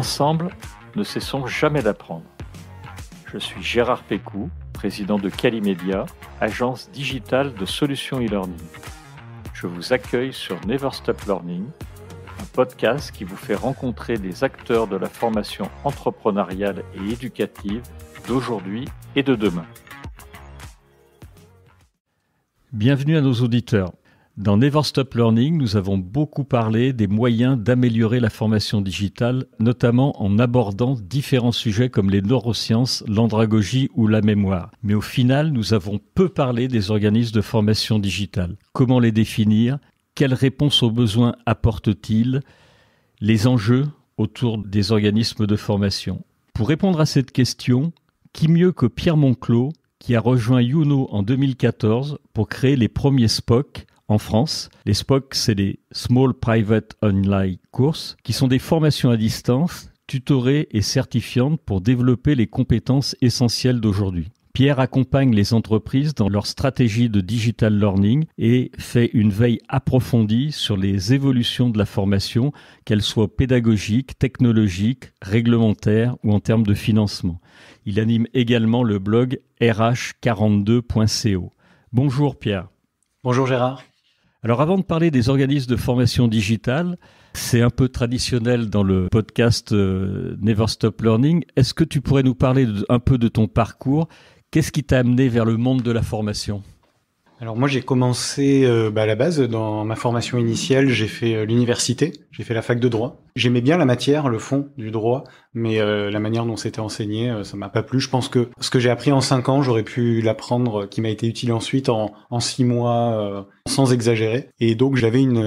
Ensemble, ne cessons jamais d'apprendre. Je suis Gérard Pécou, président de Calimedia, agence digitale de solutions e-learning. Je vous accueille sur Never Stop Learning, un podcast qui vous fait rencontrer des acteurs de la formation entrepreneuriale et éducative d'aujourd'hui et de demain. Bienvenue à nos auditeurs. Dans Never Stop Learning, nous avons beaucoup parlé des moyens d'améliorer la formation digitale, notamment en abordant différents sujets comme les neurosciences, l'andragogie ou la mémoire. Mais au final, nous avons peu parlé des organismes de formation digitale. Comment les définir Quelles réponses aux besoins apportent-ils Les enjeux autour des organismes de formation. Pour répondre à cette question, qui mieux que Pierre Monclos, qui a rejoint UNO en 2014 pour créer les premiers SPOC, en France. Les SPOC, c'est les Small Private Online Courses, qui sont des formations à distance, tutorées et certifiantes pour développer les compétences essentielles d'aujourd'hui. Pierre accompagne les entreprises dans leur stratégie de digital learning et fait une veille approfondie sur les évolutions de la formation, qu'elles soient pédagogiques, technologiques, réglementaires ou en termes de financement. Il anime également le blog rh42.co. Bonjour Pierre. Bonjour Gérard. Alors avant de parler des organismes de formation digitale, c'est un peu traditionnel dans le podcast euh, Never Stop Learning. Est-ce que tu pourrais nous parler un peu de ton parcours Qu'est-ce qui t'a amené vers le monde de la formation alors moi j'ai commencé euh, bah, à la base dans ma formation initiale, j'ai fait euh, l'université, j'ai fait la fac de droit. J'aimais bien la matière, le fond du droit, mais euh, la manière dont c'était enseigné, ça m'a pas plu. Je pense que ce que j'ai appris en cinq ans, j'aurais pu l'apprendre, qui m'a été utile ensuite en, en six mois, sans exagérer. Et donc j'avais une,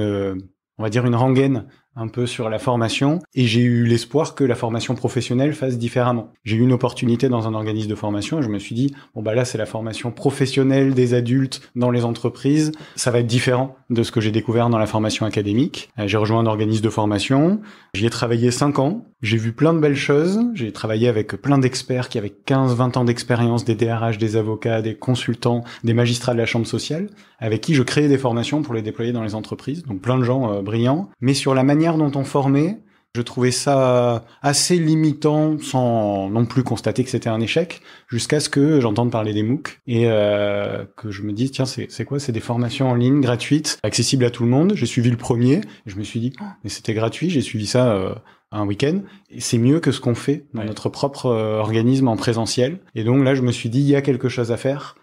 on va dire une rengaine un peu sur la formation et j'ai eu l'espoir que la formation professionnelle fasse différemment. J'ai eu une opportunité dans un organisme de formation et je me suis dit bon bah là c'est la formation professionnelle des adultes dans les entreprises, ça va être différent de ce que j'ai découvert dans la formation académique. Euh, j'ai rejoint un organisme de formation, j'y ai travaillé 5 ans, j'ai vu plein de belles choses, j'ai travaillé avec plein d'experts qui avaient 15 20 ans d'expérience des DRH, des avocats, des consultants, des magistrats de la chambre sociale avec qui je créais des formations pour les déployer dans les entreprises, donc plein de gens euh, brillants, mais sur la manière dont on formait, je trouvais ça assez limitant sans non plus constater que c'était un échec jusqu'à ce que j'entende parler des MOOC et euh, que je me dise tiens c'est quoi c'est des formations en ligne gratuites accessibles à tout le monde j'ai suivi le premier je me suis dit oh, mais c'était gratuit j'ai suivi ça euh, un week-end c'est mieux que ce qu'on fait dans notre propre euh, organisme en présentiel et donc là je me suis dit il y a quelque chose à faire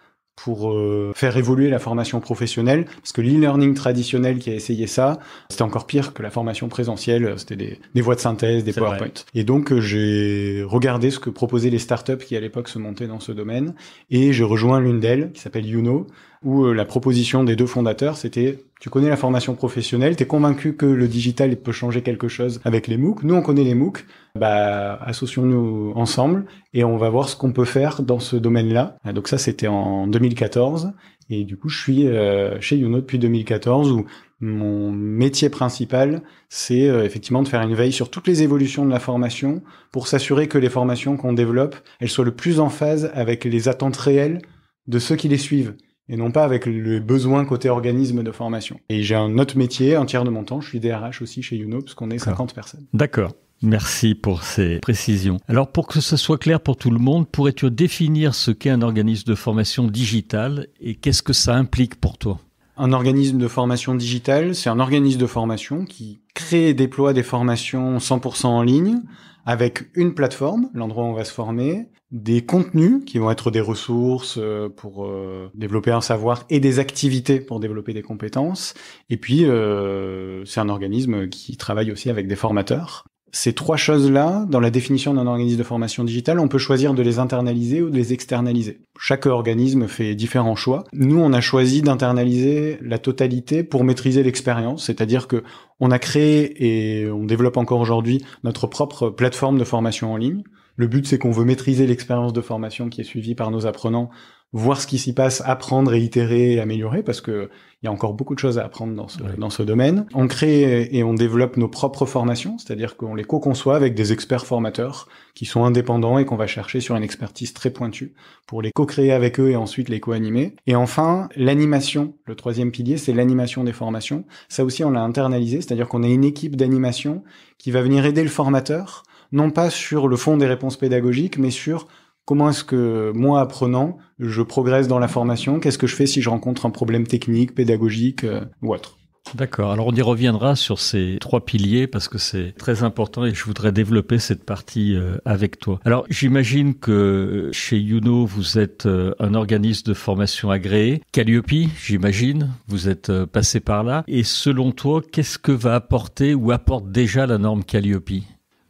pour euh, faire évoluer la formation professionnelle, parce que l'e-learning traditionnel qui a essayé ça, c'était encore pire que la formation présentielle, euh, c'était des, des voies de synthèse, des PowerPoints. Et donc euh, j'ai regardé ce que proposaient les startups qui à l'époque se montaient dans ce domaine, et j'ai rejoint l'une d'elles, qui s'appelle Youno, où euh, la proposition des deux fondateurs, c'était tu connais la formation professionnelle, tu es convaincu que le digital peut changer quelque chose avec les MOOC. Nous, on connaît les MOOC, bah, associons-nous ensemble et on va voir ce qu'on peut faire dans ce domaine-là. Ah, donc ça, c'était en 2014. Et du coup, je suis euh, chez Youno depuis 2014 où mon métier principal, c'est euh, effectivement de faire une veille sur toutes les évolutions de la formation pour s'assurer que les formations qu'on développe, elles soient le plus en phase avec les attentes réelles de ceux qui les suivent et non pas avec le besoin côté organisme de formation. Et j'ai un autre métier, un tiers de mon temps, je suis DRH aussi chez UNO, parce qu'on est 50 personnes. D'accord. Merci pour ces précisions. Alors pour que ce soit clair pour tout le monde, pourrais-tu définir ce qu'est un organisme de formation digitale et qu'est-ce que ça implique pour toi Un organisme de formation digitale, c'est un organisme de formation qui crée et déploie des formations 100% en ligne avec une plateforme, l'endroit où on va se former, des contenus qui vont être des ressources euh, pour euh, développer un savoir et des activités pour développer des compétences. Et puis, euh, c'est un organisme qui travaille aussi avec des formateurs ces trois choses-là, dans la définition d'un organisme de formation digitale, on peut choisir de les internaliser ou de les externaliser. Chaque organisme fait différents choix. Nous, on a choisi d'internaliser la totalité pour maîtriser l'expérience, c'est-à-dire que on a créé et on développe encore aujourd'hui notre propre plateforme de formation en ligne. Le but, c'est qu'on veut maîtriser l'expérience de formation qui est suivie par nos apprenants, voir ce qui s'y passe, apprendre et itérer et améliorer, parce que il y a encore beaucoup de choses à apprendre dans ce, dans ce domaine. On crée et on développe nos propres formations, c'est-à-dire qu'on les co-conçoit avec des experts formateurs qui sont indépendants et qu'on va chercher sur une expertise très pointue pour les co-créer avec eux et ensuite les co-animer. Et enfin, l'animation, le troisième pilier, c'est l'animation des formations. Ça aussi, on l'a internalisé, c'est-à-dire qu'on a une équipe d'animation qui va venir aider le formateur non pas sur le fond des réponses pédagogiques, mais sur comment est-ce que moi, apprenant, je progresse dans la formation, qu'est-ce que je fais si je rencontre un problème technique, pédagogique euh, ou autre. D'accord. Alors on y reviendra sur ces trois piliers parce que c'est très important et je voudrais développer cette partie euh, avec toi. Alors j'imagine que chez Youno vous êtes euh, un organisme de formation agréé, Calliope, j'imagine, vous êtes passé par là. Et selon toi, qu'est-ce que va apporter ou apporte déjà la norme Calliope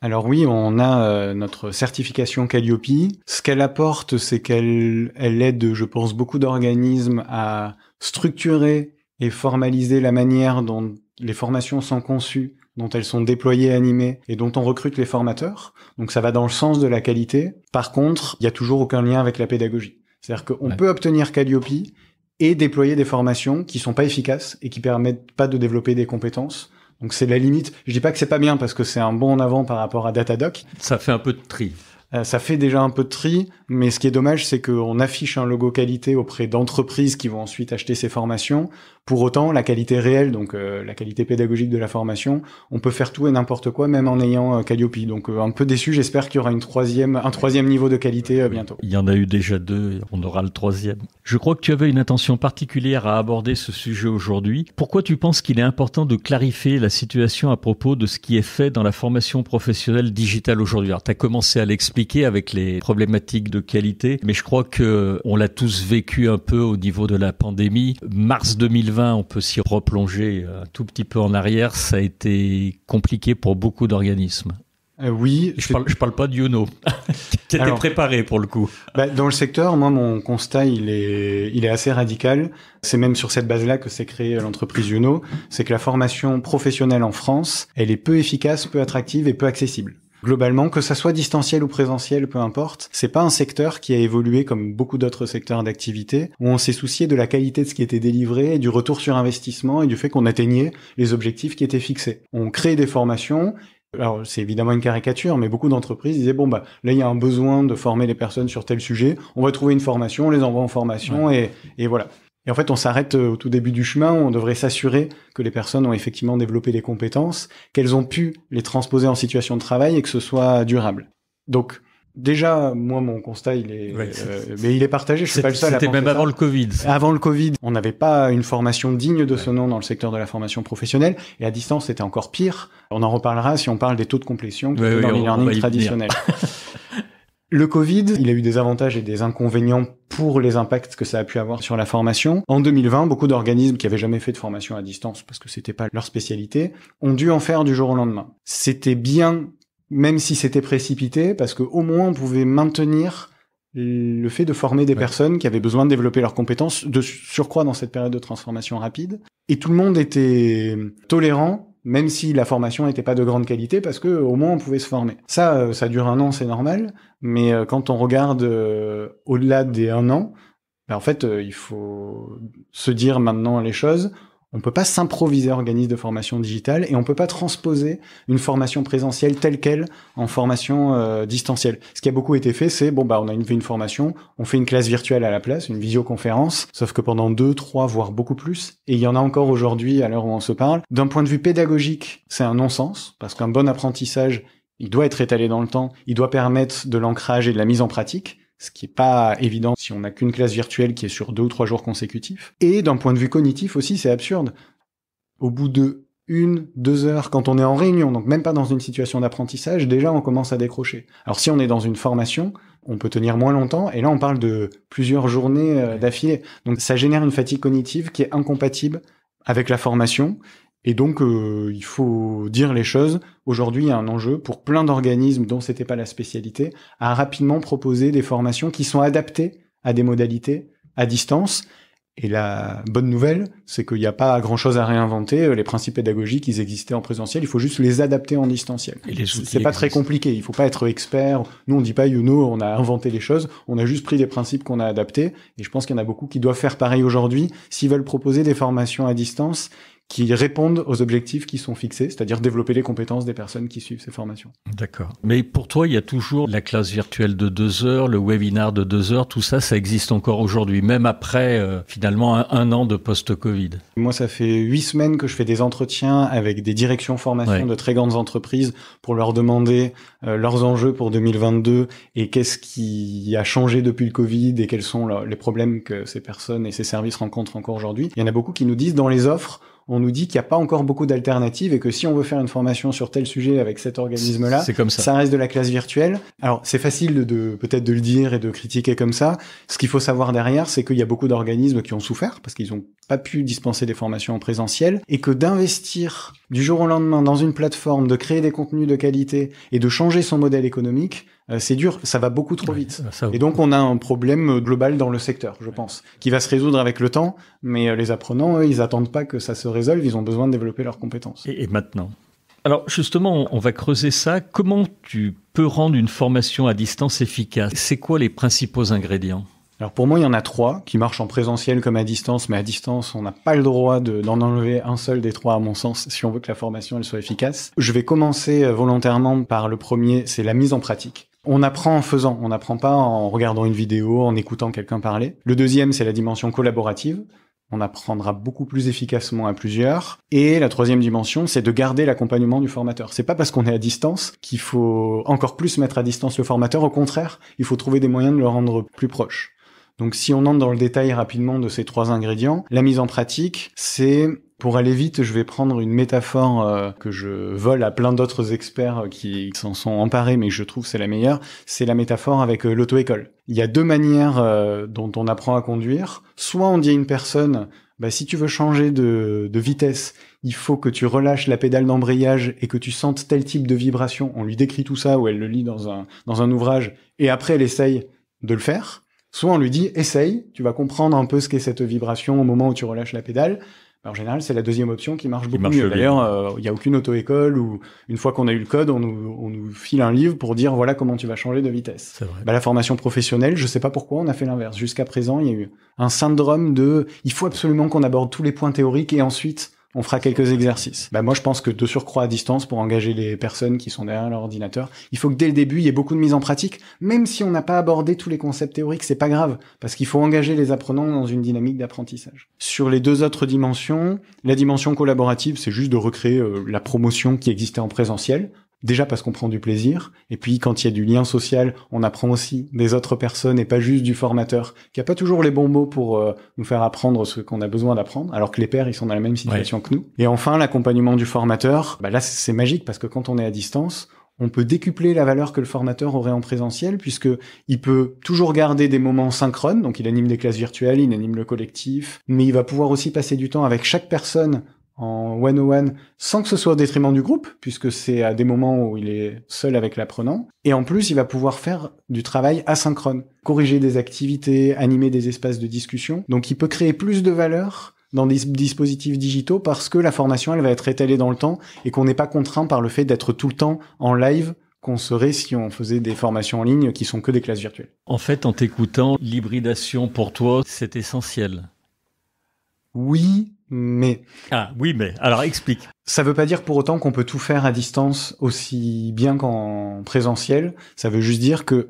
alors oui, on a euh, notre certification Calliope. Ce qu'elle apporte, c'est qu'elle elle aide, je pense, beaucoup d'organismes à structurer et formaliser la manière dont les formations sont conçues, dont elles sont déployées, animées et dont on recrute les formateurs. Donc ça va dans le sens de la qualité. Par contre, il n'y a toujours aucun lien avec la pédagogie. C'est-à-dire qu'on peut obtenir Calliope et déployer des formations qui sont pas efficaces et qui permettent pas de développer des compétences donc c'est la limite. Je dis pas que c'est pas bien parce que c'est un bon en avant par rapport à Datadoc. Ça fait un peu de tri. Euh, ça fait déjà un peu de tri, mais ce qui est dommage, c'est qu'on affiche un logo qualité auprès d'entreprises qui vont ensuite acheter ces formations. Pour autant, la qualité réelle, donc euh, la qualité pédagogique de la formation, on peut faire tout et n'importe quoi, même en ayant euh, Calliope. Donc euh, un peu déçu, j'espère qu'il y aura une troisième, un troisième niveau de qualité bientôt. Il y en a eu déjà deux, on aura le troisième. Je crois que tu avais une intention particulière à aborder ce sujet aujourd'hui. Pourquoi tu penses qu'il est important de clarifier la situation à propos de ce qui est fait dans la formation professionnelle digitale aujourd'hui Alors tu as commencé à l'expliquer avec les problématiques de qualité, mais je crois que on l'a tous vécu un peu au niveau de la pandémie. Mars 2020 on peut s'y replonger un tout petit peu en arrière, ça a été compliqué pour beaucoup d'organismes. Euh, oui. Je parle, parle pas d'UNO qui était préparé pour le coup. Bah, dans le secteur, moi, mon constat, il est, assez radical. C'est même sur cette base-là que s'est créée l'entreprise UNO. C'est que la formation professionnelle en France, elle est peu efficace, peu attractive et peu accessible. Globalement, que ça soit distanciel ou présentiel, peu importe, c'est pas un secteur qui a évolué comme beaucoup d'autres secteurs d'activité, où on s'est soucié de la qualité de ce qui était délivré, du retour sur investissement et du fait qu'on atteignait les objectifs qui étaient fixés. On crée des formations alors, c'est évidemment une caricature, mais beaucoup d'entreprises disaient, bon, bah, là, il y a un besoin de former les personnes sur tel sujet, on va trouver une formation, on les envoie en formation, et, et voilà. Et en fait, on s'arrête euh, au tout début du chemin, on devrait s'assurer que les personnes ont effectivement développé des compétences, qu'elles ont pu les transposer en situation de travail et que ce soit durable. Donc, déjà, moi, mon constat, il est, euh, mais il est partagé. Je pas le seul. C'était même avant le Covid. Avant le Covid, on n'avait pas une formation digne de ce nom dans le secteur de la formation professionnelle, et à distance, c'était encore pire. On en reparlera si on parle des taux de complétion ouais, dans les learning traditionnels. Le Covid, il a eu des avantages et des inconvénients pour les impacts que ça a pu avoir sur la formation. En 2020, beaucoup d'organismes qui avaient jamais fait de formation à distance parce que c'était pas leur spécialité ont dû en faire du jour au lendemain. C'était bien, même si c'était précipité, parce que au moins on pouvait maintenir le fait de former des personnes qui avaient besoin de développer leurs compétences de surcroît dans cette période de transformation rapide. Et tout le monde était tolérant même si la formation n'était pas de grande qualité, parce que au moins on pouvait se former. Ça, euh, ça dure un an, c'est normal, mais euh, quand on regarde euh, au-delà des un an, ben, en fait, il faut se dire maintenant les choses. On ne peut pas s'improviser organisme de formation digitale et on ne peut pas transposer une formation présentielle telle qu'elle en formation euh, distancielle. Ce qui a beaucoup été fait, c'est bon bah on a une, une formation, on fait une classe virtuelle à la place, une visioconférence, sauf que pendant deux, trois, voire beaucoup plus, et il y en a encore aujourd'hui à l'heure où on se parle. D'un point de vue pédagogique, c'est un non-sens parce qu'un bon apprentissage il doit être étalé dans le temps, il doit permettre de l'ancrage et de la mise en pratique ce qui est pas évident si on n'a qu'une classe virtuelle qui est sur deux ou trois jours consécutifs. Et d'un point de vue cognitif aussi, c'est absurde. Au bout de une, deux heures, quand on est en réunion, donc même pas dans une situation d'apprentissage, déjà on commence à décrocher. Alors si on est dans une formation, on peut tenir moins longtemps, et là on parle de plusieurs journées euh, d'affilée. Donc ça génère une fatigue cognitive qui est incompatible avec la formation et donc, euh, il faut dire les choses. Aujourd'hui, il y a un enjeu pour plein d'organismes dont c'était pas la spécialité à rapidement proposer des formations qui sont adaptées à des modalités à distance. Et la bonne nouvelle, c'est qu'il n'y a pas grand chose à réinventer. Les principes pédagogiques, ils existaient en présentiel. Il faut juste les adapter en distanciel. C'est pas très compliqué. Il faut pas être expert. Nous, on dit pas, you know, on a inventé les choses. On a juste pris des principes qu'on a adaptés. Et je pense qu'il y en a beaucoup qui doivent faire pareil aujourd'hui. S'ils veulent proposer des formations à distance qui répondent aux objectifs qui sont fixés, c'est-à-dire développer les compétences des personnes qui suivent ces formations. D'accord. Mais pour toi, il y a toujours la classe virtuelle de deux heures, le webinar de deux heures, tout ça, ça existe encore aujourd'hui, même après euh, finalement un, an de post-Covid. Moi, ça fait huit semaines que je fais des entretiens avec des directions formation de très grandes entreprises pour leur demander euh, leurs enjeux pour 2022 et qu'est-ce qui a changé depuis le Covid et quels sont les problèmes que ces personnes et ces services rencontrent encore aujourd'hui. Il y en a beaucoup qui nous disent dans les offres, on nous dit qu'il n'y a pas encore beaucoup d'alternatives et que si on veut faire une formation sur tel sujet avec cet organisme-là, ça. ça. reste de la classe virtuelle. Alors, c'est facile de, peut-être de le dire et de critiquer comme ça. Ce qu'il faut savoir derrière, c'est qu'il y a beaucoup d'organismes qui ont souffert parce qu'ils n'ont pas pu dispenser des formations en présentiel et que d'investir du jour au lendemain dans une plateforme, de créer des contenus de qualité et de changer son modèle économique, euh, c'est dur, ça va beaucoup trop vite. et donc on a un problème euh, global dans le secteur, je pense, qui va se résoudre avec le temps, mais euh, les apprenants, ils n'attendent pas que ça se résolve, ils ont besoin de développer leurs compétences. Et, maintenant alors justement, on va creuser ça. Comment tu peux rendre une formation à distance efficace C'est quoi les principaux ingrédients alors pour moi, il y en a trois qui marchent en présentiel comme à distance, mais à distance, on n'a pas le droit d'en enlever un seul des trois, à mon sens, si on veut que la formation soit efficace. Je vais commencer volontairement par le premier, c'est la mise en pratique. On apprend en faisant, on n'apprend pas en regardant une vidéo, en écoutant quelqu'un parler. Le deuxième, c'est la dimension collaborative. On apprendra beaucoup plus efficacement à plusieurs. Et la troisième dimension, c'est de garder l'accompagnement du formateur. C'est pas parce qu'on est à distance qu'il faut encore plus mettre à distance le formateur. Au contraire, il faut trouver des moyens de le rendre plus proche. Donc si on entre dans le détail rapidement de ces trois ingrédients, la mise en pratique, c'est pour aller vite, je vais prendre une métaphore euh, que je vole à plein d'autres experts euh, qui s'en sont emparés, mais je trouve c'est la meilleure. C'est la métaphore avec euh, l'auto-école. Il y a deux manières dont on apprend à conduire. Soit on dit à une personne, bah, si tu veux changer de, de vitesse, il faut que tu relâches la pédale d'embrayage et que tu sentes tel type de vibration. On lui décrit tout ça ou elle le lit dans un, dans un ouvrage et après elle essaye de le faire. Soit on lui dit, essaye, tu vas comprendre un peu ce qu'est cette vibration au moment où tu relâches la pédale en général, c'est la deuxième option qui marche beaucoup mieux. D'ailleurs, euh, il n'y a aucune auto-école où, une fois qu'on a eu le code, on nous, file un livre pour dire voilà comment tu vas changer de vitesse. Bah, la formation professionnelle, je ne sais pas pourquoi on a fait l'inverse. Jusqu'à présent, il y a eu un syndrome de il faut absolument qu'on aborde tous les points théoriques et ensuite on fera quelques exercices. Bah moi, je pense que de surcroît à distance, pour engager les personnes qui sont derrière leur ordinateur, il faut que dès le début, il y ait beaucoup de mise en pratique, même si on n'a pas abordé tous les concepts théoriques, c'est pas grave, parce qu'il faut engager les apprenants dans une dynamique d'apprentissage. Sur les deux autres dimensions, la dimension collaborative, c'est juste de recréer euh, la promotion qui existait en présentiel, Déjà parce qu'on prend du plaisir, et puis quand il y a du lien social, on apprend aussi des autres personnes et pas juste du formateur, qui a pas toujours les bons mots pour euh, nous faire apprendre ce qu'on a besoin d'apprendre, alors que les pères ils sont dans la même situation que nous. Et enfin, l'accompagnement du formateur, bah là c'est magique parce que quand on est à distance, on peut décupler la valeur que le formateur aurait en présentiel puisque il peut toujours garder des moments synchrones, donc il anime des classes virtuelles, il anime le collectif, mais il va pouvoir aussi passer du temps avec chaque personne en one-on-one sans que ce soit au détriment du groupe, puisque c'est à des moments où il est seul avec l'apprenant. Et en plus, il va pouvoir faire du travail asynchrone, corriger des activités, animer des espaces de discussion. Donc il peut créer plus de valeur dans des dispositifs digitaux parce que la formation, elle va être étalée dans le temps et qu'on n'est pas contraint par le fait d'être tout le temps en live qu'on serait si on faisait des formations en ligne qui sont que des classes virtuelles. En fait, en t'écoutant, l'hybridation pour toi, c'est essentiel. Oui, mais. Ah, oui, mais alors explique. Ça ne veut pas dire pour autant qu'on peut tout faire à distance aussi bien qu'en présentiel. Ça veut juste dire que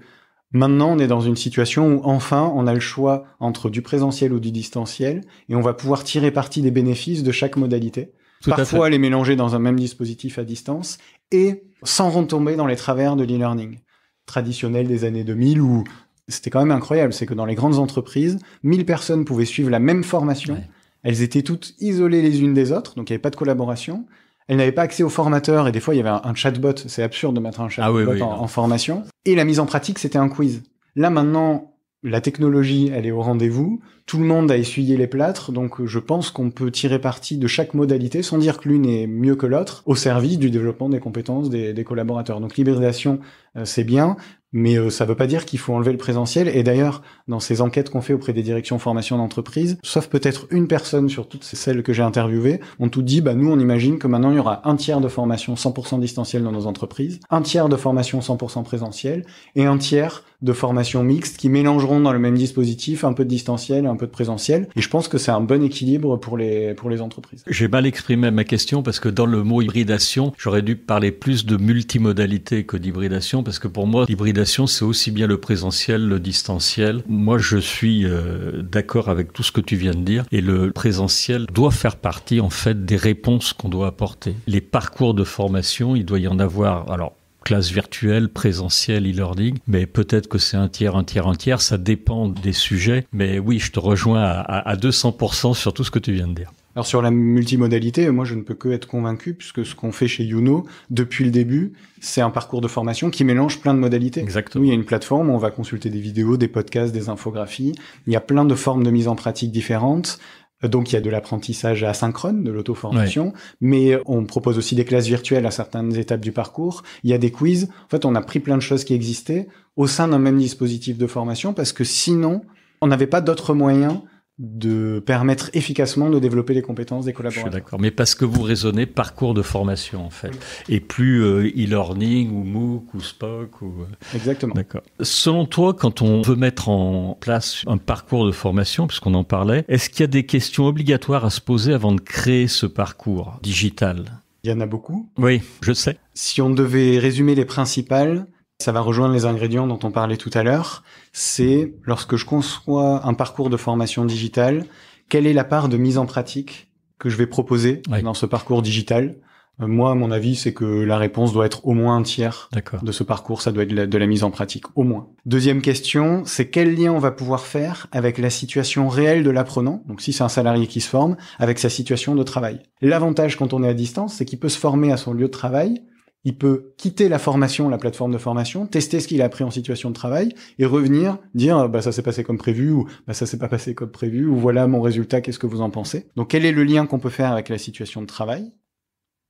maintenant on est dans une situation où enfin on a le choix entre du présentiel ou du distanciel et on va pouvoir tirer parti des bénéfices de chaque modalité. parfois les mélanger dans un même dispositif à distance et sans retomber dans les travers de l'e-learning traditionnel des années 2000 où c'était quand même incroyable, c'est que dans les grandes entreprises, 1000 personnes pouvaient suivre la même formation. Elles étaient toutes isolées les unes des autres, donc il n'y avait pas de collaboration. Elles n'avaient pas accès aux formateurs et des fois il y avait un, chatbot. C'est absurde de mettre un chatbot ah en, formation. Et la mise en pratique, c'était un quiz. Là maintenant, la technologie, elle est au rendez-vous. Tout le monde a essuyé les plâtres, donc je pense qu'on peut tirer parti de chaque modalité, sans dire que l'une est mieux que l'autre, au service du développement des compétences des, collaborateurs. Donc l'hybridation, euh, c'est bien, mais euh, ça ne veut pas dire qu'il faut enlever le présentiel. Et d'ailleurs, dans ces enquêtes qu'on fait auprès des directions formation d'entreprise, sauf peut-être une personne sur toutes celles que j'ai interviewées, on tout dit, bah nous on imagine que maintenant il y aura un tiers de formation 100% distancielle dans nos entreprises, un tiers de formation 100% présentiel et un tiers de formation mixte qui mélangeront dans le même dispositif un peu de distanciel et un peu de présentiel. Et je pense que c'est un bon équilibre pour les, pour les entreprises. J'ai mal exprimé ma question parce que dans le mot hybridation, j'aurais dû parler plus de multimodalité que d'hybridation parce que pour moi, l'hybridation c'est aussi bien le présentiel, le distanciel. Moi, je suis euh, d'accord avec tout ce que tu viens de dire. Et le présentiel doit faire partie, en fait, des réponses qu'on doit apporter. Les parcours de formation, il doit y en avoir. Alors, classe virtuelle, présentiel e-learning, mais peut-être que c'est un tiers, un tiers, un tiers, ça dépend des sujets. Mais oui, je te rejoins à, à 200% sur tout ce que tu viens de dire. Alors sur la multimodalité, moi je ne peux que être convaincu puisque ce qu'on fait chez Youno depuis le début, c'est un parcours de formation qui mélange plein de modalités. Exactement. il y a une plateforme, on va consulter des vidéos, des podcasts, des infographies. Il y a plein de formes de mise en pratique différentes. Donc il y a de l'apprentissage asynchrone, de l'auto-formation, mais euh, on propose aussi des classes virtuelles à certaines étapes du parcours. Il y a des quiz. En fait, on a pris plein de choses qui existaient au sein d'un même dispositif de formation parce que sinon, on n'avait pas d'autres moyens de permettre efficacement de développer les compétences des collaborateurs. Je suis d'accord, mais parce que vous raisonnez parcours de formation en fait, et plus euh, e-learning ou MOOC ou SPOC ou. Euh, Exactement. D'accord. Selon toi, quand on veut mettre en place un parcours de formation, puisqu'on en parlait, est-ce qu'il y a des questions obligatoires à se poser avant de créer ce parcours digital Il y en a beaucoup. Oui, je sais. Si on devait résumer les principales, ça va rejoindre les ingrédients dont on parlait tout à l'heure. C'est lorsque je conçois un parcours de formation digitale, quelle est la part de mise en pratique que je vais proposer dans ce parcours digital euh, Moi, mon avis, c'est que la réponse doit être au moins un tiers de ce parcours. Ça doit être de la mise en pratique, au moins. Deuxième question, c'est quel lien on va pouvoir faire avec la situation réelle de l'apprenant, donc si c'est un salarié qui se forme, avec sa situation de travail. L'avantage quand on est à distance, c'est qu'il peut se former à son lieu de travail il peut quitter la formation, la plateforme de formation, tester ce qu'il a appris en situation de travail et revenir dire ah, bah ça s'est passé comme prévu ou bah ça s'est pas passé comme prévu ou voilà mon résultat, qu'est-ce que vous en pensez Donc quel est le lien qu'on peut faire avec la situation de travail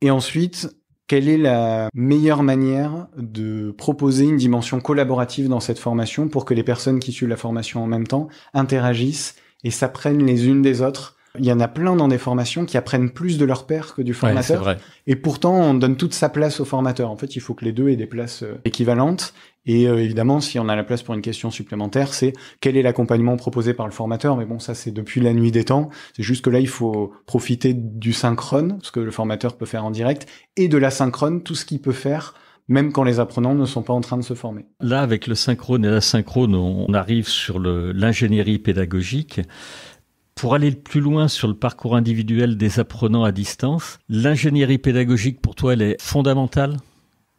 Et ensuite, quelle est la meilleure manière de proposer une dimension collaborative dans cette formation pour que les personnes qui suivent la formation en même temps interagissent et s'apprennent les unes des autres il y en a plein dans des formations qui apprennent plus de leur père que du formateur. et pourtant, on donne toute sa place au formateur. En fait, il faut que les deux aient des places euh, équivalentes. Et euh, évidemment, si on a la place pour une question supplémentaire, c'est quel est l'accompagnement proposé par le formateur. Mais bon, ça, c'est depuis la nuit des temps. C'est juste que là, il faut profiter du synchrone, ce que le formateur peut faire en direct, et de l'asynchrone, tout ce qu'il peut faire même quand les apprenants ne sont pas en train de se former. Là, avec le synchrone et l'asynchrone, on arrive sur l'ingénierie pédagogique. Pour aller plus loin sur le parcours individuel des apprenants à distance, l'ingénierie pédagogique pour toi, elle est fondamentale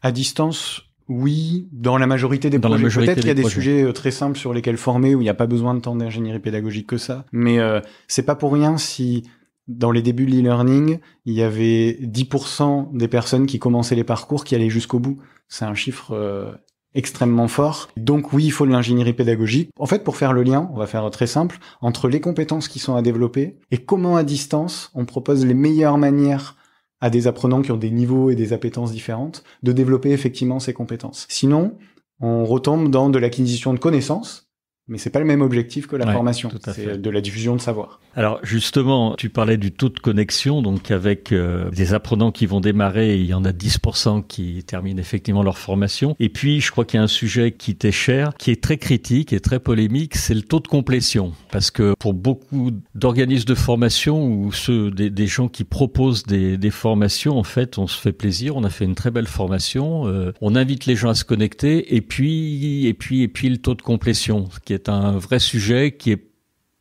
À distance, oui, dans la majorité des projets. Peut-être qu'il y a des sujets euh, très simples sur lesquels former où il n'y a pas besoin de tant d'ingénierie pédagogique que ça. Mais euh, c'est pas pour rien si dans les débuts de l'e-learning, il y avait 10% des personnes qui commençaient les parcours qui allaient jusqu'au bout. C'est un chiffre euh, extrêmement fort. Donc oui, il faut de l'ingénierie pédagogique. En fait, pour faire le lien, on va faire très simple, entre les compétences qui sont à développer et comment à distance on propose les meilleures manières à des apprenants qui ont des niveaux et des appétences différentes de développer effectivement ces compétences. Sinon, on retombe dans de l'acquisition de connaissances mais c'est pas le même objectif que la formation, c'est de la diffusion de savoir. Alors justement, tu parlais du taux de connexion, donc avec euh, des apprenants qui vont démarrer, il y en a 10% qui terminent effectivement leur formation. Et puis, je crois qu'il y a un sujet qui t'est cher, qui est très critique et très polémique, c'est le taux de complétion, parce que pour beaucoup d'organismes de formation ou ceux des, gens qui proposent des, formations, en fait, on se fait plaisir, on a fait une très belle formation, euh, on invite les gens à se connecter, et puis et puis et puis le taux de complétion, qui est c'est un vrai sujet qui n'est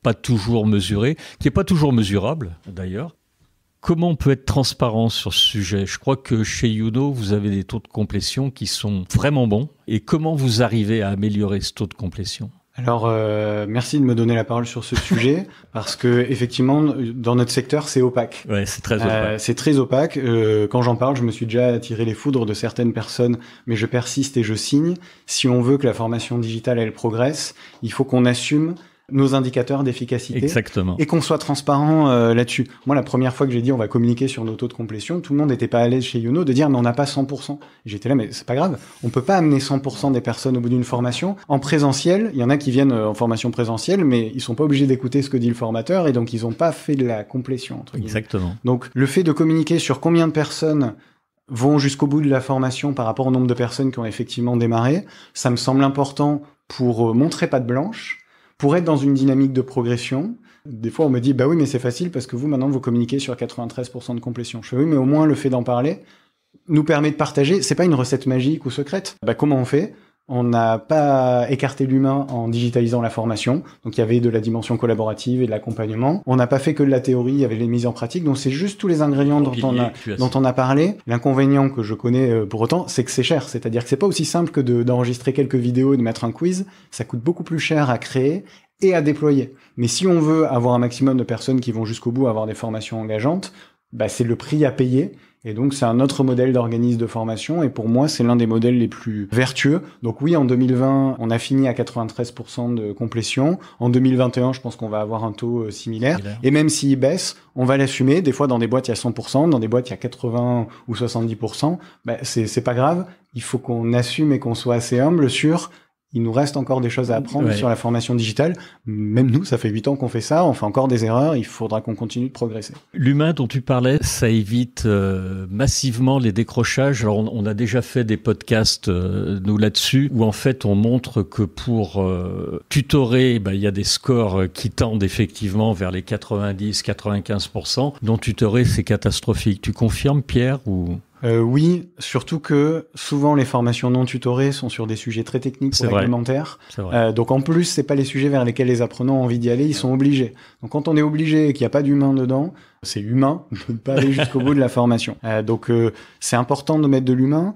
pas toujours mesuré, qui n'est pas toujours mesurable d'ailleurs. Comment on peut être transparent sur ce sujet Je crois que chez Youno, vous avez des taux de complétion qui sont vraiment bons. Et comment vous arrivez à améliorer ce taux de complétion alors, euh, merci de me donner la parole sur ce sujet parce que effectivement, dans notre secteur, c'est opaque. Ouais, c'est très euh, opaque. c'est très opaque. Euh, quand j'en parle, je me suis déjà attiré les foudres de certaines personnes, mais je persiste et je signe. Si on veut que la formation digitale elle progresse, il faut qu'on assume nos indicateurs d'efficacité. Exactement. Et qu'on soit transparent euh, là-dessus. Moi, la première fois que j'ai dit on va communiquer sur nos taux de complétion, tout le monde n'était pas à l'aise chez Youno de dire mais on n'a pas 100%. J'étais là, mais c'est pas grave. On peut pas amener 100% des personnes au bout d'une formation. En présentiel, il y en a qui viennent euh, en formation présentielle, mais ils sont pas obligés d'écouter ce que dit le formateur et donc ils ont pas fait de la complétion, entre Exactement. Donc, le fait de communiquer sur combien de personnes vont jusqu'au bout de la formation par rapport au nombre de personnes qui ont effectivement démarré, ça me semble important pour euh, montrer pas de blanche, pour être dans une dynamique de progression, des fois on me dit bah oui mais c'est facile parce que vous maintenant vous communiquez sur 93% de complétion. Je fais oui mais au moins le fait d'en parler nous permet de partager. C'est pas une recette magique ou secrète. Bah comment on fait on n'a pas écarté l'humain en digitalisant la formation. Donc il y avait de la dimension collaborative et de l'accompagnement. On n'a pas fait que de la théorie, il y avait les mises en pratique. Donc c'est juste tous les ingrédients dont, on a, dont on a parlé. L'inconvénient que je connais euh, pour autant, c'est que c'est cher. C'est-à-dire que c'est pas aussi simple que d'enregistrer quelques vidéos et de mettre un quiz. Ça coûte beaucoup plus cher à créer et à déployer. Mais si on veut avoir un maximum de personnes qui vont jusqu'au bout avoir des formations engageantes, bah c'est le prix à payer et donc c'est un autre modèle d'organisme de formation et pour moi c'est l'un des modèles les plus vertueux. Donc oui en 2020 on a fini à 93% de complétion. En 2021 je pense qu'on va avoir un taux euh, similaire. Et même s'il baisse on va l'assumer. Des fois dans des boîtes il y a 100%, dans des boîtes il y a 80 ou 70%. Ben, c'est c'est pas grave. Il faut qu'on assume et qu'on soit assez humble sur il nous reste encore des choses à apprendre sur la formation digitale. Même nous, ça fait huit ans qu'on fait ça, on fait encore des erreurs, il faudra qu'on continue de progresser. L'humain dont tu parlais, ça évite euh, massivement les décrochages. Alors, on, a déjà fait des podcasts, euh, nous, là-dessus, où en fait, on montre que pour euh, tutorer, bah, il y a des scores qui tendent effectivement vers les 90-95%. dont tutorer, c'est catastrophique. Tu confirmes, Pierre ou... Euh, oui, surtout que souvent les formations non tutorées sont sur des sujets très techniques ou réglementaires. Euh, donc en plus, c'est pas les sujets vers lesquels les apprenants ont envie d'y aller, ils sont obligés. Donc quand on est obligé et qu'il n'y a pas d'humain dedans, c'est humain de ne pas aller jusqu'au bout de la formation. Euh, donc euh, c'est important de mettre de l'humain.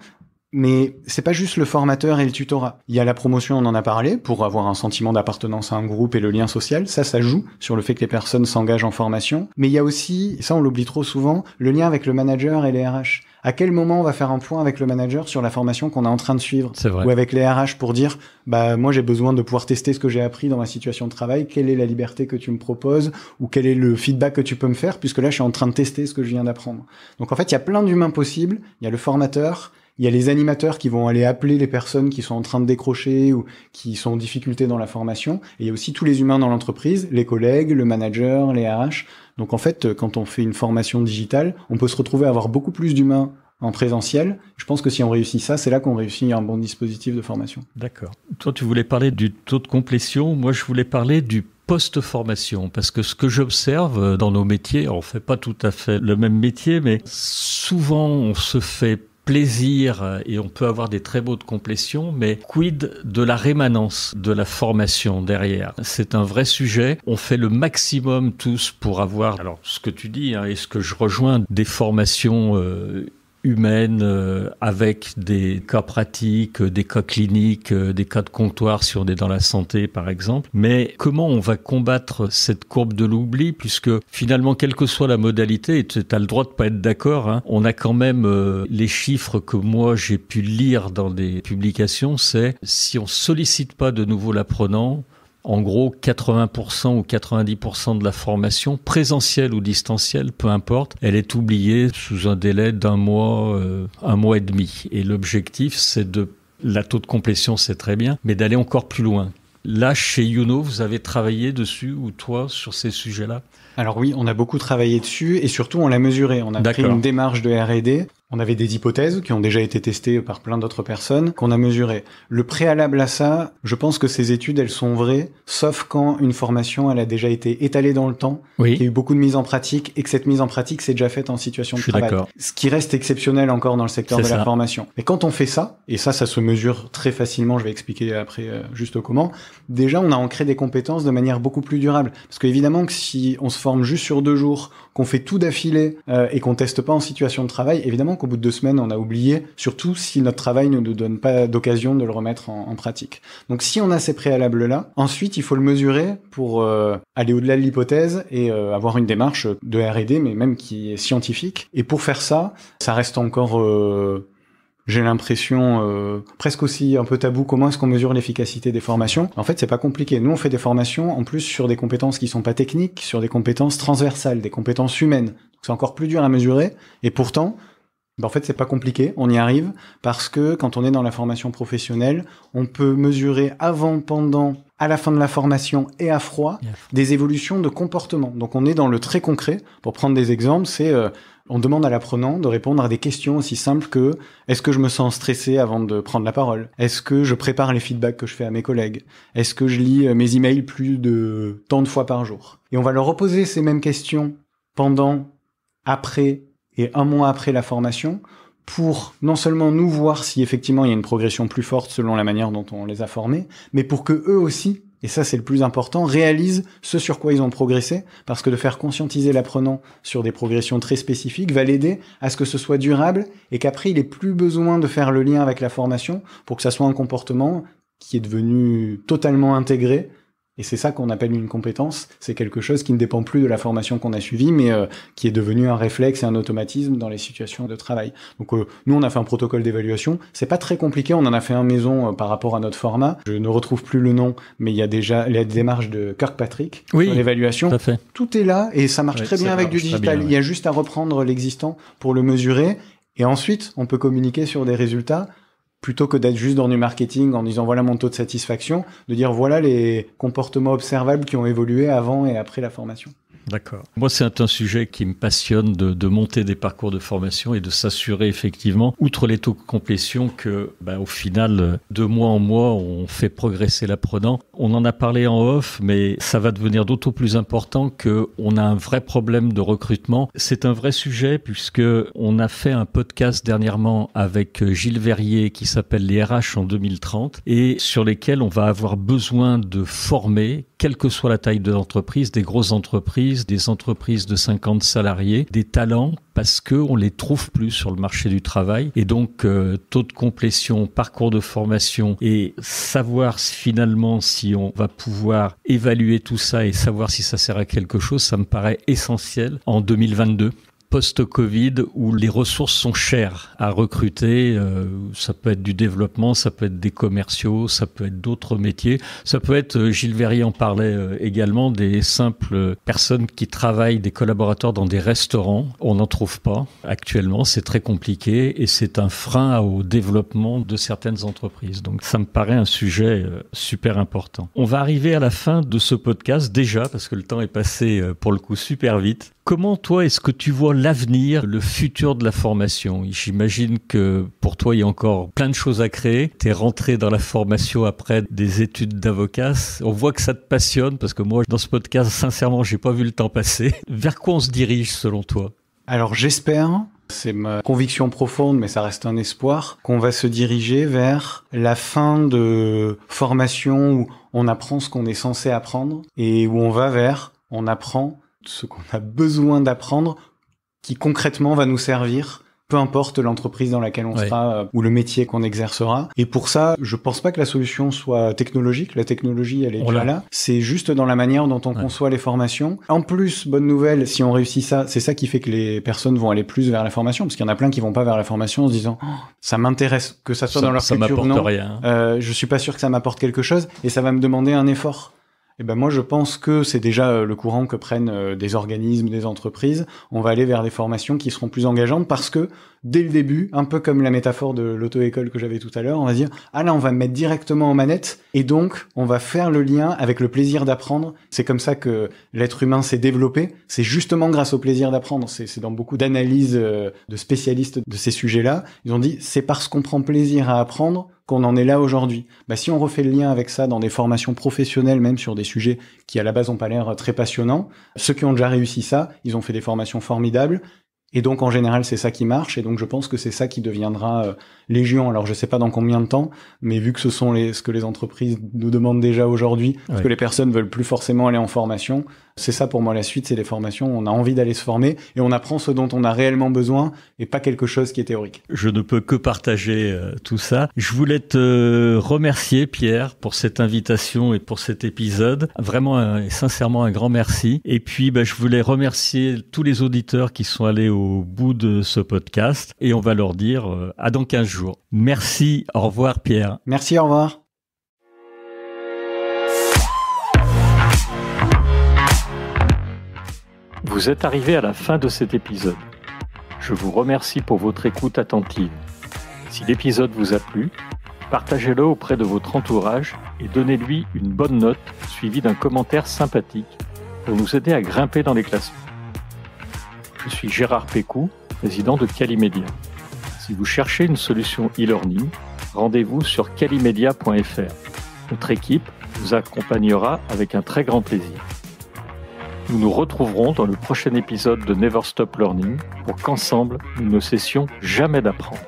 Mais c'est pas juste le formateur et le tutorat. Il y a la promotion, on en a parlé, pour avoir un sentiment d'appartenance à un groupe et le lien social. Ça, ça joue sur le fait que les personnes s'engagent en formation. Mais il y a aussi, et ça on l'oublie trop souvent, le lien avec le manager et les RH. À quel moment on va faire un point avec le manager sur la formation qu'on est en train de suivre Ou avec les RH pour dire, bah moi j'ai besoin de pouvoir tester ce que j'ai appris dans ma situation de travail. Quelle est la liberté que tu me proposes Ou quel est le feedback que tu peux me faire Puisque là je suis en train de tester ce que je viens d'apprendre. Donc en fait il y a plein d'humains possibles. Il y a le formateur, il y a les animateurs qui vont aller appeler les personnes qui sont en train de décrocher ou qui sont en difficulté dans la formation. Et il y a aussi tous les humains dans l'entreprise, les collègues, le manager, les RH. Donc en fait, euh, quand on fait une formation digitale, on peut se retrouver à avoir beaucoup plus d'humains en présentiel. Je pense que si on réussit ça, c'est là qu'on réussit un bon dispositif de formation. D'accord. Toi, tu voulais parler du taux de complétion. Moi, je voulais parler du post-formation Parce que ce que j'observe euh, dans nos métiers, on fait pas tout à fait le même métier, mais souvent on se fait plaisir euh, et on peut avoir des très beaux de complétion, mais quid de la rémanence de la formation derrière C'est un vrai sujet. On fait le maximum tous pour avoir, alors ce que tu dis est hein, ce que je rejoins, des formations euh, humaine euh, avec des cas pratiques, euh, des cas cliniques, euh, des cas de comptoir sur on est dans la santé par exemple. Mais comment on va combattre cette courbe de l'oubli puisque finalement quelle que soit la modalité, et tu as le droit de pas être d'accord, hein, on a quand même les chiffres que moi j'ai pu lire dans des publications, c'est si on sollicite pas de nouveau l'apprenant, en gros 80% ou 90% de la formation, présentielle ou distancielle, peu importe, elle est oubliée sous un délai d'un mois, euh, un mois et demi. Et l'objectif, c'est de... La taux de complétion, c'est très bien, mais d'aller encore plus loin. Là, chez Youno, vous avez travaillé dessus ou toi sur ces sujets-là Alors oui, on a beaucoup travaillé dessus et surtout on l'a mesuré. On a pris une démarche de R&D on avait des hypothèses qui ont déjà été testées par plein d'autres personnes qu'on a mesurées. Le préalable à ça, je pense que ces études, elles sont vraies, sauf quand une formation, elle a déjà été étalée dans le temps, oui. il y a eu beaucoup de mise en pratique et que cette mise en pratique s'est déjà faite en situation de je suis travail. Ce qui reste exceptionnel encore dans le secteur de la formation. Mais quand on fait ça, et ça, ça se mesure très facilement, je vais expliquer après euh, juste comment, déjà, on a ancré des compétences de manière beaucoup plus durable. Parce qu'évidemment que si on se forme juste sur deux jours, qu'on fait tout d'affilée euh, et qu'on teste pas en situation de travail, évidemment au bout de deux semaines, on a oublié, surtout si notre travail ne nous donne pas d'occasion de le remettre en, pratique. Donc si on a ces préalables-là, ensuite, il faut le mesurer pour euh, aller au-delà de l'hypothèse et euh, avoir une démarche de RD, mais même qui est scientifique. Et pour faire ça, ça reste encore... Euh, j'ai l'impression presque aussi un peu tabou comment est-ce qu'on mesure l'efficacité des formations en fait c'est pas compliqué nous on fait des formations en plus sur des compétences qui sont pas techniques sur des compétences transversales des compétences humaines c'est encore plus dur à mesurer et pourtant ben, en fait, c'est pas compliqué, on y arrive parce que quand on est dans la formation professionnelle, on peut mesurer avant, pendant, à la fin de la formation et à froid des évolutions de comportement. Donc on est dans le très concret. Pour prendre des exemples, c'est euh, on demande à l'apprenant de répondre à des questions aussi simples que est-ce que je me sens stressé avant de prendre la parole Est-ce que je prépare les feedbacks que je fais à mes collègues Est-ce que je lis euh, mes emails plus de tant de fois par jour Et on va leur reposer ces mêmes questions pendant, après et un mois après la formation pour non seulement nous voir si effectivement il y a une progression plus forte selon la manière dont on les a formés, mais pour que eux aussi, et ça c'est le plus important, réalisent ce sur quoi ils ont progressé, parce que de faire conscientiser l'apprenant sur des progressions très spécifiques va l'aider à ce que ce soit durable et qu'après il ait plus besoin de faire le lien avec la formation pour que ça soit un comportement qui est devenu totalement intégré et c'est ça qu'on appelle une compétence. C'est quelque chose qui ne dépend plus de la formation qu'on a suivie, mais euh, qui est devenu un réflexe et un automatisme dans les situations de travail. Donc euh, nous, on a fait un protocole d'évaluation. C'est pas très compliqué. On en a fait un maison euh, par rapport à notre format. Je ne retrouve plus le nom, mais il y a déjà la démarche de Kirkpatrick oui, sur l'évaluation. Tout, est là et ça marche très bien avec du digital. Il y a juste à reprendre l'existant pour le mesurer. Et ensuite, on peut communiquer sur des résultats plutôt que d'être juste dans du marketing en disant voilà mon taux de satisfaction, de dire voilà les comportements observables qui ont évolué avant et après la formation. D'accord. Moi, c'est un sujet qui me passionne de, monter des parcours de formation et de s'assurer effectivement, outre les taux de complétion, que ben, au final, de mois en mois, on fait progresser l'apprenant. On en a parlé en off, mais ça va devenir d'autant plus important qu'on a un vrai problème de recrutement. C'est un vrai sujet puisque on a fait un podcast dernièrement avec euh, Gilles Verrier qui s'appelle Les RH en 2030 et sur lesquels on va avoir besoin de former quelle que soit la taille de l'entreprise, des grosses entreprises, des entreprises de 50 salariés, des talents, parce que qu'on les trouve plus sur le marché du travail. Et donc, euh, taux de complétion, parcours de formation et savoir finalement si on va pouvoir évaluer tout ça et savoir si ça sert à quelque chose, ça me paraît essentiel en 2022 post-Covid où les ressources sont chères à recruter. Euh, ça peut être du développement, ça peut être des commerciaux, ça peut être d'autres métiers. Ça peut être, euh, Gilles Verrier en parlait euh, également, des simples personnes qui travaillent, des collaborateurs dans des restaurants. On n'en trouve pas actuellement, c'est très compliqué et c'est un frein au développement de certaines entreprises. Donc ça me paraît un sujet super important. On va arriver à la fin de ce podcast déjà parce que le temps est passé pour le coup super vite. Comment toi est-ce que tu vois l'avenir, le futur de la formation J'imagine que pour toi il y a encore plein de choses à créer. Tu es rentré dans la formation après des études d'avocat. On voit que ça te passionne parce que moi dans ce podcast sincèrement j'ai pas vu le temps passer. Vers quoi on se dirige selon toi Alors j'espère c'est ma conviction profonde, mais ça reste un espoir, qu'on va se diriger vers la fin de formation où on apprend ce qu'on est censé apprendre et où on va vers on apprend ce qu'on a besoin d'apprendre qui concrètement va nous servir peu importe l'entreprise dans laquelle on sera euh, ou le métier qu'on exercera. Et pour ça, je pense pas que la solution soit technologique. La technologie, elle est déjà là. C'est juste dans la manière dont on conçoit les formations. En plus, bonne nouvelle, si on réussit ça, c'est ça qui fait que les personnes vont aller plus vers la formation, parce qu'il y en a plein qui vont pas vers la formation en se disant oh, ça m'intéresse que ça soit dans leur ça ne non. Rien. Euh, je suis pas sûr que ça m'apporte quelque chose et ça va me demander un effort eh ben moi, je pense que c'est déjà euh, le courant que prennent euh, des organismes, des entreprises. On va aller vers des formations qui seront plus engageantes parce que dès le début, un peu comme la métaphore de l'auto-école que j'avais tout à l'heure, on va dire, ah là, on va me mettre directement en manette, et donc, on va faire le lien avec le plaisir d'apprendre. C'est comme ça que l'être humain s'est développé. C'est justement grâce au plaisir d'apprendre. C'est dans beaucoup d'analyses euh, de spécialistes de ces sujets-là. Ils ont dit, c'est parce qu'on prend plaisir à apprendre qu'on en est là aujourd'hui. Bah, si on refait le lien avec ça dans des formations professionnelles, même sur des sujets qui à la base n'ont pas l'air très passionnants, ceux qui ont déjà réussi ça, ils ont fait des formations formidables. Et donc en général, c'est ça qui marche. Et donc je pense que c'est ça qui deviendra euh, légion. Alors je ne sais pas dans combien de temps, mais vu que ce sont les, ce que les entreprises nous demandent déjà aujourd'hui, parce que les personnes veulent plus forcément aller en formation, c'est ça pour moi la suite, c'est les formations. On a envie d'aller se former et on apprend ce dont on a réellement besoin et pas quelque chose qui est théorique. Je ne peux que partager euh, tout ça. Je voulais te euh, remercier Pierre pour cette invitation et pour cet épisode. Vraiment euh, et sincèrement un grand merci. Et puis bah, je voulais remercier tous les auditeurs qui sont allés au bout de ce podcast et on va leur dire à dans 15 jours. Merci, au revoir Pierre. Merci, au revoir. Vous êtes arrivé à la fin de cet épisode. Je vous remercie pour votre écoute attentive. Si l'épisode vous a plu, partagez-le auprès de votre entourage et donnez-lui une bonne note suivie d'un commentaire sympathique pour nous aider à grimper dans les classements. Je suis Gérard Pécou, président de Calimedia. Si vous cherchez une solution e-learning, rendez-vous sur calimedia.fr. Notre équipe vous accompagnera avec un très grand plaisir nous nous retrouverons dans le prochain épisode de Never Stop Learning pour qu'ensemble, nous ne cessions jamais d'apprendre.